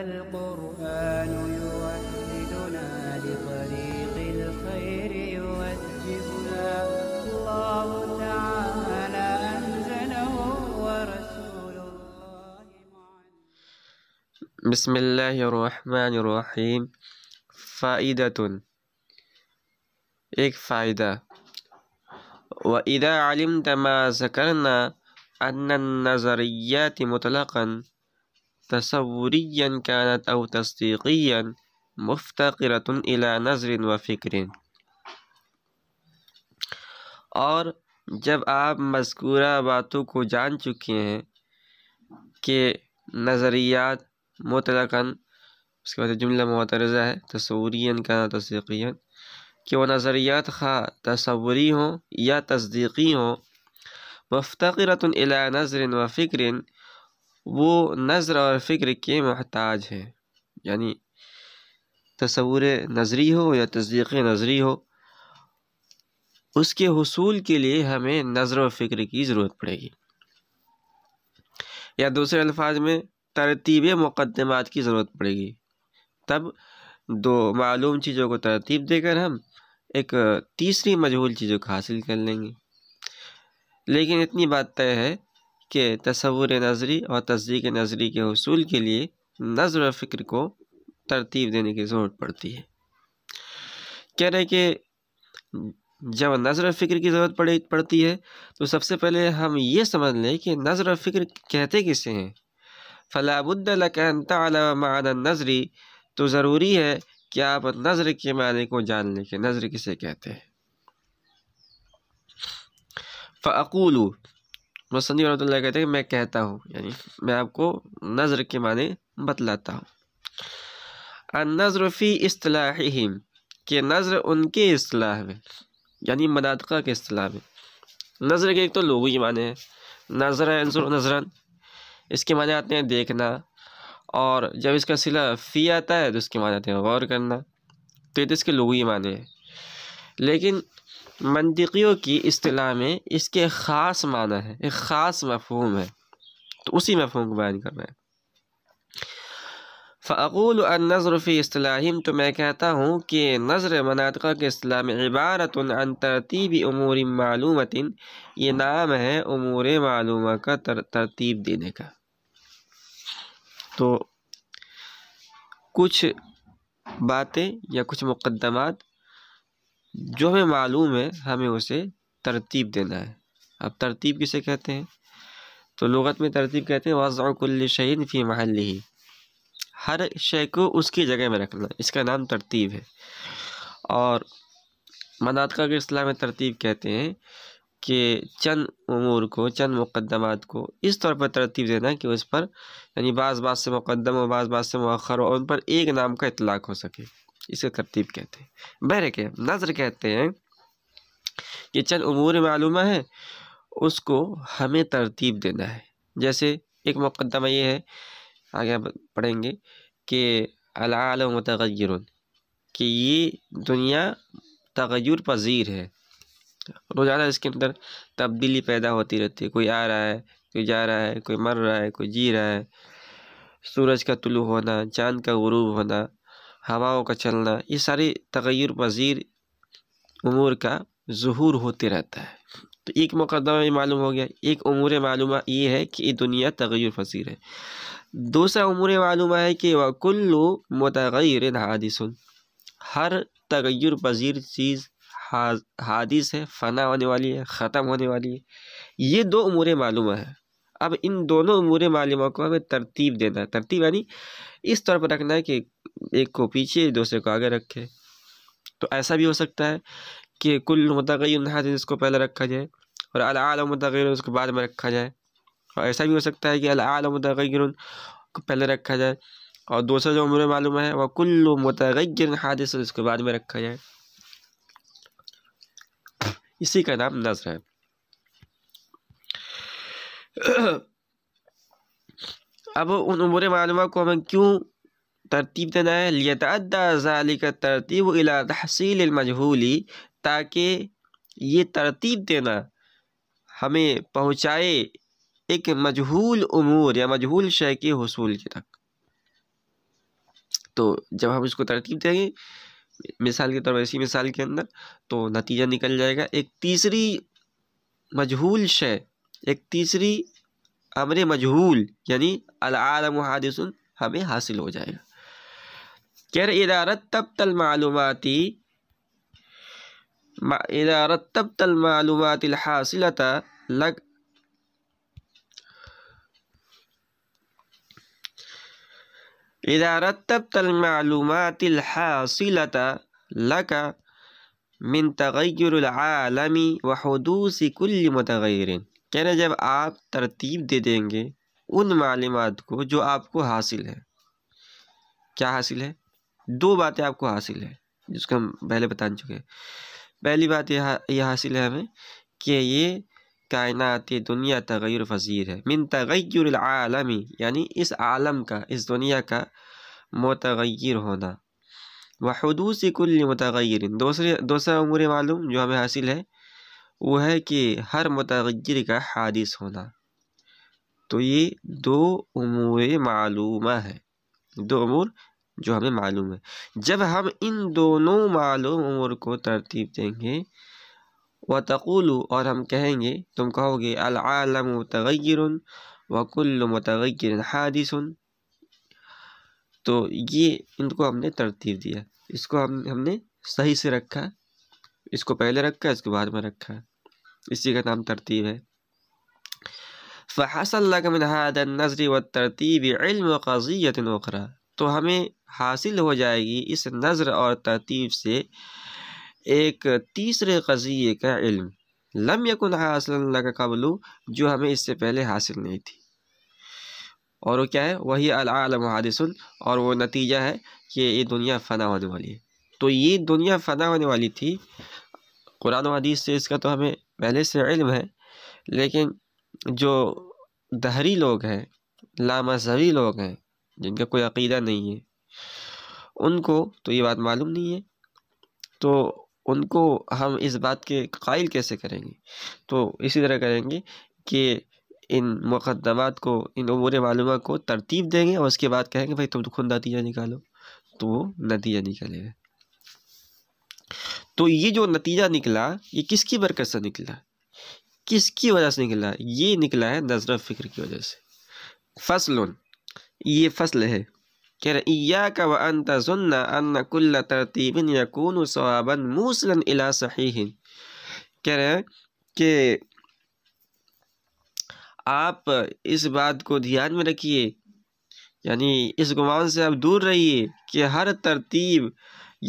القرآن يوحدنا لطريق الخير يوجهنا الله تعالى أنزله ورسول الله بسم الله الرحمن الرحيم فائدة إيك فائدة وإذا علمت ما ذكرنا أن النظريات مطلقا تصورین كانت او و مفتقرت مفتقرۃ نظر نظر فکر اور جب آپ مذکورہ باتوں کو جان چکے ہیں کہ نظریات مطلقاً اس کے بعد جملہ معترضہ ہے تصورین کا نو کہ وہ نظریات خواہ تصوری ہوں یا تصدیقی ہوں مفتقرت الی نظر و فکر وہ نظر اور فکر کے محتاج ہے یعنی تصور نظری ہو یا تصدیق نظری ہو اس کے حصول کے لیے ہمیں نظر و فکر کی ضرورت پڑے گی یا دوسرے الفاظ میں ترتیب مقدمات کی ضرورت پڑے گی تب دو معلوم چیزوں کو ترتیب دے کر ہم ایک تیسری مجہول چیزوں کو حاصل کر لیں گے لیکن اتنی بات طے ہے کہ تصور نظری اور تصدیق نظری کے حصول کے لیے نظر و فکر کو ترتیب دینے کی ضرورت پڑتی ہے کہہ رہے کہ جب نظر و فکر کی ضرورت پڑی پڑتی ہے تو سب سے پہلے ہم یہ سمجھ لیں کہ نظر و فکر کہتے کسے ہیں فلاں الد القنط علا نظری تو ضروری ہے کہ آپ نظر کے معنی کو جان لیں کہ نظر کسے کہتے ہیں فعقلو مصنف رحمۃ اللہ کہتے ہیں کہ میں کہتا ہوں یعنی میں آپ کو نظر کے معنی بتلاتا ہوں نظر فی اصطلاحیم کہ نظر ان کے اصطلاح میں یعنی مناطقہ کے اصطلاح میں نظر کے ایک تو لوگوں ہی معنی ہے نظر انظر و نظر اس کے معنی آتے ہیں دیکھنا اور جب اس کا صلہ فی آتا ہے تو اس کے معنی آتے ہیں غور کرنا تو یہ تو اس کے لوگ ہی معنی ہے لیکن منطقیوں کی اصطلاح اس کے خاص معنی ہے ایک خاص مفہوم ہے تو اسی مفہوم کو بیان کر رہا ہے فعول النظر فی اصطلاحیم تو میں کہتا ہوں کہ نظر مناطقہ کے میں عبارت عن ترتیب امور معلومت یہ نام ہے امور معلومہ کا ترتیب دینے کا تو کچھ باتیں یا کچھ مقدمات جو ہمیں معلوم ہے ہمیں اسے ترتیب دینا ہے اب ترتیب کسے کہتے ہیں تو لغت میں ترتیب کہتے ہیں کل شہین فی محل ہر شے کو اس کی جگہ میں رکھنا اس کا نام ترتیب ہے اور مناطقہ کے اصلاح میں ترتیب کہتے ہیں کہ چند امور کو چند مقدمات کو اس طور پر ترتیب دینا کہ اس پر یعنی بعض بعض سے مقدم اور بعض بعض سے مؤخر اور ان پر ایک نام کا اطلاق ہو سکے اسے ترتیب کہتے ہیں بہر کے نظر کہتے ہیں کہ چند امور معلومہ ہے اس کو ہمیں ترتیب دینا ہے جیسے ایک مقدمہ یہ ہے آگے پڑھیں گے کہ العالم متغیر کہ یہ دنیا تغیر پذیر ہے روزانہ اس کے اندر تبدیلی پیدا ہوتی رہتی ہے کوئی آ رہا ہے کوئی جا رہا ہے کوئی مر رہا ہے کوئی جی رہا ہے سورج کا طلوع ہونا چاند کا غروب ہونا ہواؤں کا چلنا یہ ساری تغیر پذیر امور کا ظہور ہوتے رہتا ہے تو ایک مقدمہ میں معلوم ہو گیا ایک امور معلومہ یہ ہے کہ یہ دنیا تغیر پذیر ہے دوسرا امور معلومہ ہے کہ وہ کلو متغیر حادث ہر تغیر پذیر چیز حادث ہے فنا ہونے والی ہے ختم ہونے والی ہے یہ دو امور معلومہ ہے اب ان دونوں امور معلومہ کو ہمیں ترتیب دینا ہے ترتیب یعنی اس طور پر رکھنا ہے کہ ایک کو پیچھے دوسرے کو آگے رکھے تو ایسا بھی ہو سکتا ہے کہ کل متغیر حاضر اس کو پہلے رکھا جائے اور متغیر اس کو بعد میں رکھا جائے اور ایسا بھی ہو سکتا ہے کہ العالم متغیر ان کو پہلے رکھا جائے اور دوسرا جو عمر معلوم ہے وہ کل متغیر حادث اس کو بعد میں رکھا جائے اسی کا نام نظر ہے اب ان عمر معلومہ کو ہمیں کیوں ترتیب دینا ہے لیت اداضعالی کا ترتیب ولا تحصیل المجھول تاکہ یہ ترتیب دینا ہمیں پہنچائے ایک مجہول امور یا مجہول شے کے حصول کے تک تو جب ہم اس کو ترتیب دیں گے مثال کے طور پر اسی مثال کے اندر تو نتیجہ نکل جائے گا ایک تیسری مجہول شے ایک تیسری امر مجہول یعنی العالم حادث ہمیں حاصل ہو جائے گا كده إذا رتبت المعلومات إذا رتبت المعلومات الحاصلة لك إذا رتبت المعلومات الحاصلة لك من تغير العالم وحدوث كل متغير آپ जब دے دیں گے ان معلومات کو جو آپ کو حاصل ہے کیا حاصل ہے دو باتیں آپ کو حاصل ہیں جس کو ہم پہلے بتان چکے ہیں پہلی بات یہ حاصل ہے ہمیں کہ یہ کائنات دنیا تغیر فضیر ہے من تغیر العالمی یعنی اس عالم کا اس دنیا کا متغیر ہونا محدودی کل متغیر دوسرے دوسرا امور معلوم جو ہمیں حاصل ہے وہ ہے کہ ہر متغیر کا حادث ہونا تو یہ دو امور معلومہ ہیں دو امور جو ہمیں معلوم ہے جب ہم ان دونوں معلوم امور کو ترتیب دیں گے و اور ہم کہیں گے تم کہو گے الْعَالَمُ و وَكُلُّ و حَادِثٌ تو یہ ان کو ہم نے ترتیب دیا اس کو ہم ہم نے صحیح سے رکھا اس کو پہلے رکھا اس کو بعد میں رکھا اسی کا نام ترتیب ہے فَحَسَلَّكَ مِنْ هَادَ النَّزْرِ وَالْتَرْتِيبِ علم قَضِيَّةٍ اُخْرَى تو ہمیں حاصل ہو جائے گی اس نظر اور ترتیب سے ایک تیسرے قضیے کا علم لم یکن حاصل اللہ کا قبل جو ہمیں اس سے پہلے حاصل نہیں تھی اور وہ کیا ہے وہی العالم المحادن اور وہ نتیجہ ہے کہ یہ دنیا فنا ہونے والی ہے تو یہ دنیا فنا ہونے والی تھی قرآن و حدیث سے اس کا تو ہمیں پہلے سے علم ہے لیکن جو دہری لوگ ہیں لامذہبی لوگ ہیں جن کا کوئی عقیدہ نہیں ہے ان کو تو یہ بات معلوم نہیں ہے تو ان کو ہم اس بات کے قائل کیسے کریں گے تو اسی طرح کریں گے کہ ان مقدمات کو ان امور معلومات کو ترتیب دیں گے اور اس کے بعد کہیں گے بھائی تم خود نتیجہ نکالو تو وہ نتیجہ نکالے گا تو یہ جو نتیجہ نکلا یہ کس کی برکت سے نکلا کس کی وجہ سے نکلا یہ نکلا ہے نظر فکر کی وجہ سے فصلون یہ فصل ہے کہہ رہے یا کب انت ان کل ترتیب صحیح کہہ رہے ہیں کہ آپ اس بات کو دھیان میں رکھیے یعنی اس گمان سے آپ دور رہیے کہ ہر ترتیب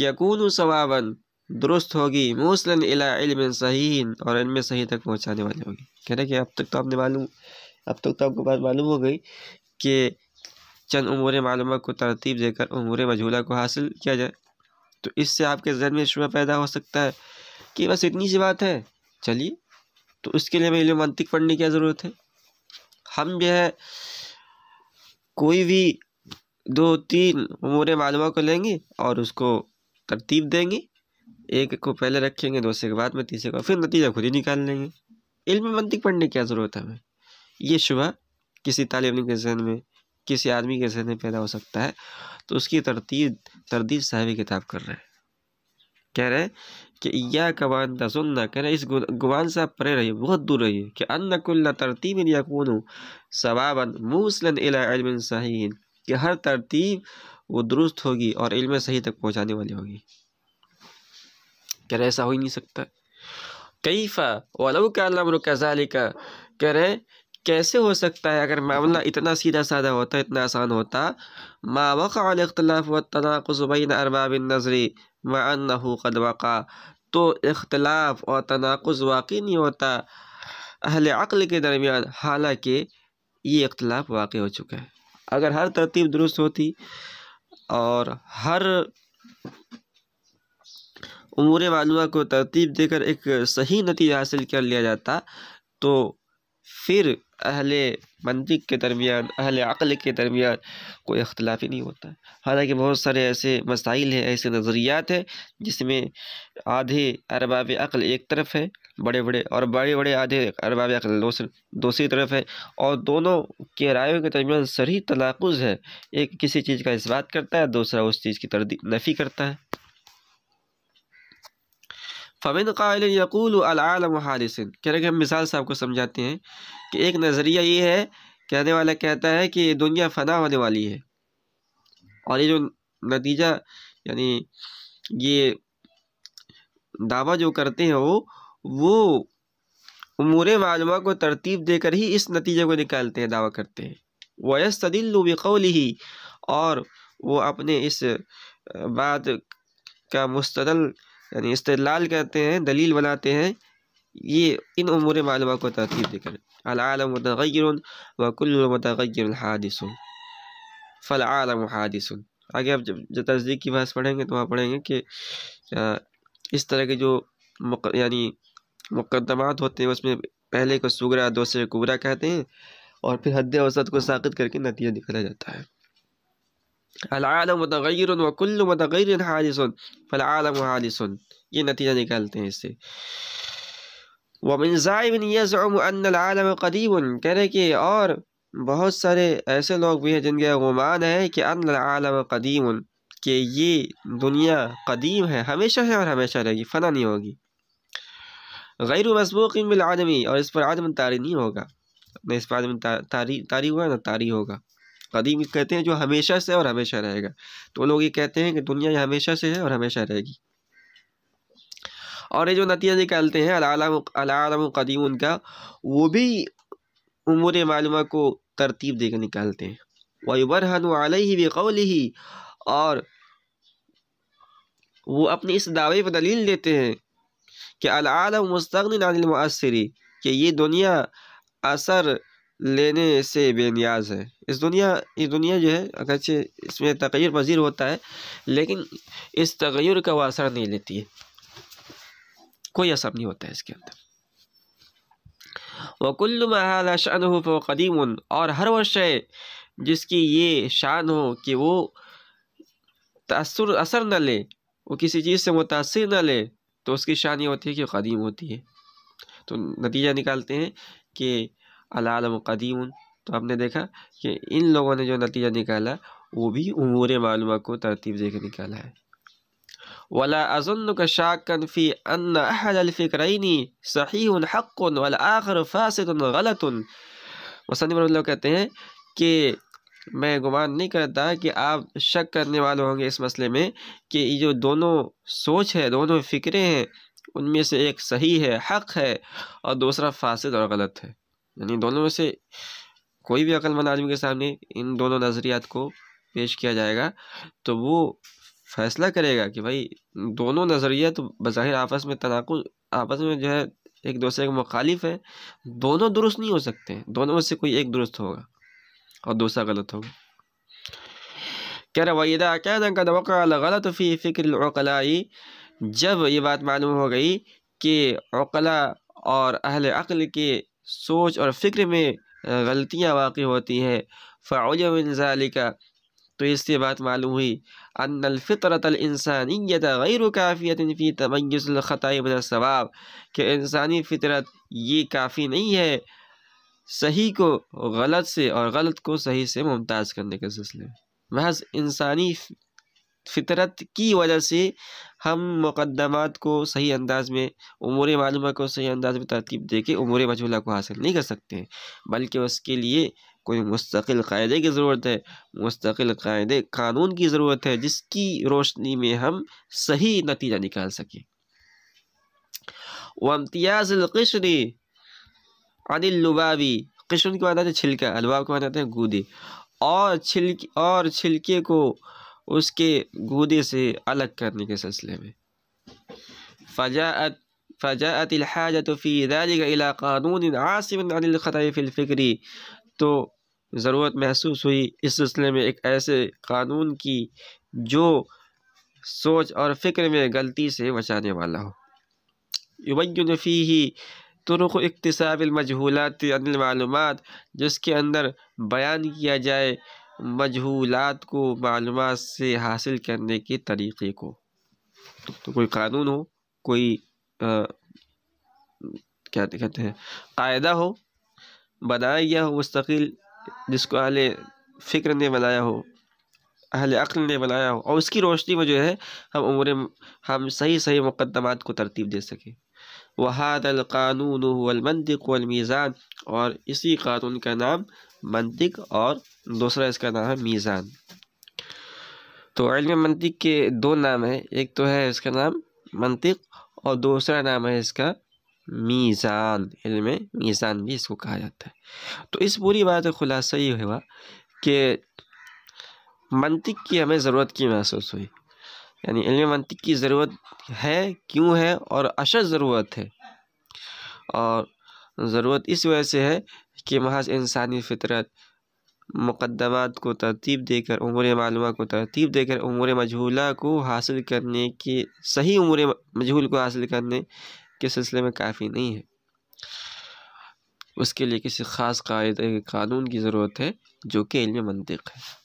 یقون سوابا درست ہوگی موسلا علا علم صحیح اور علم صحیح تک پہنچانے والی ہوگی کہہ رہے کہ اب تک تو آپ نے معلوم اب تک تو آپ کو بات معلوم ہو گئی کہ چند امور معلومہ کو ترتیب دے کر امور مجھولہ کو حاصل کیا جائے تو اس سے آپ کے ذہن میں شبہ پیدا ہو سکتا ہے کہ بس اتنی سی بات ہے چلیے تو اس کے لیے ہمیں علم منطق پڑھنے کیا ضرورت ہے ہم جو ہے کوئی بھی دو تین امور معلومہ کو لیں گے اور اس کو ترتیب دیں گے ایک کو پہلے رکھیں گے دوسرے کے بعد میں تیسرے کو پھر نتیجہ خود ہی نکال لیں گے علم منطق پڑھنے کی کیا ضرورت ہے ہمیں یہ شبہ کسی طالب علم کے ذہن میں کسی آدمی کے ذہن میں پیدا ہو سکتا ہے تو اس کی ترتیب تردید صاحب کتاب کر رہے ہیں کہہ رہے ہیں کہ یا کبان دا سننا کہہ رہے ہیں اس گوان سے آپ پرے رہیے بہت دور رہیے کہ ان کل ترتیب یقون کون ہوں ثواب علم صحیح کہ ہر ترتیب وہ درست ہوگی اور علم صحیح تک پہنچانے والی ہوگی کہہ رہے ایسا ہو ہی نہیں سکتا کئی ولو و لو کا علم رکا ذالی کہہ رہے ہیں کیسے ہو سکتا ہے اگر معاملہ اتنا سیدھا سادھا ہوتا اتنا آسان ہوتا ما وقع الاختلاف والتناقض بین ارباب النظر مع نہ قد وقع تو اختلاف اور تناقض واقع نہیں ہوتا اہل عقل کے درمیان حالانکہ یہ اختلاف واقع ہو چکا ہے اگر ہر ترتیب درست ہوتی اور ہر امور معلومہ کو ترتیب دے کر ایک صحیح نتیجہ حاصل کر لیا جاتا تو پھر اہل منطق کے درمیان اہل عقل کے درمیان کوئی اختلافی نہیں ہوتا حالانکہ بہت سارے ایسے مسائل ہیں ایسے نظریات ہیں جس میں آدھے ارباب عقل ایک طرف ہے بڑے بڑے اور بڑے بڑے آدھے ارباب عقل دوسری طرف ہے اور دونوں کے رائےوں کے درمیان صحیح تناقض ہے ایک کسی چیز کا اثبات کرتا ہے دوسرا اس چیز کی نفی کرتا ہے فمن قائل یقول العالم کہہ رہے مثال صاحب کو سمجھاتے ہیں کہ ایک نظریہ یہ ہے کہنے والا کہتا ہے کہ یہ دنیا فنا ہونے والی ہے اور یہ جو نتیجہ یعنی یہ دعویٰ جو کرتے ہیں وہ امور معلومہ کو ترتیب دے کر ہی اس نتیجے کو نکالتے ہیں دعویٰ کرتے ہیں وَيَسْتَدِلُّ بِقَوْلِهِ اور وہ اپنے اس بات کا مستدل یعنی استدلال کرتے ہیں دلیل بناتے ہیں یہ ان امور معلومات کو ترتیب دے کر العالم متغیر وکل متغیر الحادث فالعالم حادث آگے آپ جب جو تصدیق کی بحث پڑھیں گے تو وہاں پڑھیں گے کہ اس طرح کے جو یعنی مقدمات ہوتے ہیں اس میں پہلے کو سگرا دوسرے کوبرا کہتے ہیں اور پھر حد وسط کو ساقط کر کے نتیجہ نکالا جاتا ہے العالم متغیر متغیر فالعالم یہ نتیجہ نکالتے ہیں اس سے کہہ قدیم کہ اور بہت سارے ایسے لوگ بھی ہیں جن کا غمان ہے کہ العالم قدیم کہ یہ دنیا قدیم ہے ہمیشہ ہے اور ہمیشہ رہے گی فنہ نہیں ہوگی غیر و مضبوط اور اس پر عدم تاری نہیں ہوگا نہ اس پر تاری ہوا نہ تاری ہوگا قدیم کہتے ہیں جو ہمیشہ سے اور ہمیشہ رہے گا تو لوگ یہ کہتے ہیں کہ دنیا یہ ہمیشہ سے ہے اور ہمیشہ رہے گی اور یہ جو نتیجہ نکالتے ہیں العالم قدیم ان کا وہ بھی امور معلومہ کو ترتیب دے کر نکالتے ہیں وَيُبَرْحَنُ برہن علیہ ہی اور وہ اپنی اس دعوے پر دلیل لیتے ہیں کہ العالم مستغن عن المؤثری کہ یہ دنیا اثر لینے سے بے نیاز ہے اس دنیا یہ دنیا جو ہے اگرچہ اس میں تغیر پذیر ہوتا ہے لیکن اس تغیر کا وہ اثر نہیں لیتی ہے کوئی اثر نہیں ہوتا ہے اس کے اندر وَكُلُّ مَا هَذَا شَأْنُهُ فَوْقَدِيمٌ قدیم اور ہر وہ شے جس کی یہ شان ہو کہ وہ تأثر اثر نہ لے وہ کسی چیز سے متاثر نہ لے تو اس کی شان یہ ہوتی ہے کہ قدیم ہوتی ہے تو نتیجہ نکالتے ہیں کہ العالم قدیم تو آپ نے دیکھا کہ ان لوگوں نے جو نتیجہ نکالا وہ بھی امور معلومہ کو ترتیب دے کے نکالا ہے ولا أَظُنُّكَ شَاكًا فِي أَنَّ ان الْفِكْرَيْنِ صَحِيحٌ حَقٌ ان حق غَلَطٌ مصنی آخر فاصل غلط کہتے ہیں کہ میں گمان نہیں کرتا کہ آپ شک کرنے والے ہوں گے اس مسئلے میں کہ یہ جو دونوں سوچ ہے دونوں فکریں ہیں ان میں سے ایک صحیح ہے حق ہے اور دوسرا فاسد اور غلط ہے یعنی دونوں میں سے کوئی بھی عقل مند آدمی کے سامنے ان دونوں نظریات کو پیش کیا جائے گا تو وہ فیصلہ کرے گا کہ بھائی دونوں تو بظاہر آپس میں تناقض آپس میں جو ہے ایک دوسرے کے مخالف ہیں دونوں درست نہیں ہو سکتے دونوں میں سے کوئی ایک درست ہوگا اور دوسرا غلط ہوگا کہہ رہا دا کیا نام کا دوقع غلط فی فکر اوقلای جب یہ بات معلوم ہو گئی کہ عقلا اور اہل عقل کے سوچ اور فکر میں غلطیاں واقع ہوتی ہیں فعوج من ذالکہ تو اس سے بات معلوم ہوئی ان الفطرت الانسانیت غیر کافیت فی تمیز الخطائی من الثواب کہ انسانی فطرت یہ کافی نہیں ہے صحیح کو غلط سے اور غلط کو صحیح سے ممتاز کرنے کے سلسلے محض انسانی فطرت کی وجہ سے ہم مقدمات کو صحیح انداز میں امور معلومہ کو صحیح انداز میں ترتیب دے کے امور مجھولہ کو حاصل نہیں کر سکتے ہیں بلکہ اس کے لیے کوئی مستقل قاعدے کی ضرورت ہے مستقل قاعدے قانون کی ضرورت ہے جس کی روشنی میں ہم صحیح نتیجہ نکال سکیں ومتیاز القشن عدلباوی قسر کو مان جاتے ہیں چھلکا الباب کے مان جاتے ہیں گودے اور چھلک اور چھلکے کو اس کے گودے سے الگ کرنے کے سلسلے میں فجا فجاۃ الحاجت فی قانون عاصم عن الخطا فی الفکری تو ضرورت محسوس ہوئی اس سلسلے میں ایک ایسے قانون کی جو سوچ اور فکر میں غلطی سے بچانے والا ہو یبین ہی طرق اقتصاب المجہولات عن المعلومات جس کے اندر بیان کیا جائے مجہولات کو معلومات سے حاصل کرنے کے طریقے کو تو کوئی قانون ہو کوئی کیا کہتے ہیں قاعدہ ہو بنایا گیا ہو مستقل جس کو اہل فکر نے بنایا ہو اہل عقل نے بنایا ہو اور اس کی روشنی میں جو ہے ہم عمر ہم صحیح صحیح مقدمات کو ترتیب دے سکیں وحاد القانون المنطق والمیزان اور اسی قانون کا نام منطق اور دوسرا اس کا نام ہے میزان تو علم منطق کے دو نام ہیں ایک تو ہے اس کا نام منطق اور دوسرا نام ہے اس کا میزان علم میزان بھی اس کو کہا جاتا ہے تو اس پوری بات کا خلاصہ یہ ہوا کہ منطق کی ہمیں ضرورت کی محسوس ہوئی یعنی علم منطق کی ضرورت ہے کیوں ہے اور اشد ضرورت ہے اور ضرورت اس وجہ سے ہے کہ محض انسانی فطرت مقدمات کو ترتیب دے کر عمر معلومہ کو ترتیب دے کر عمر مجھولہ کو حاصل کرنے کی صحیح عمر مجھول کو حاصل کرنے کے سلسلے میں کافی نہیں ہے اس کے لیے کسی خاص قاعدے قانون کی ضرورت ہے جو کہ علم منطق ہے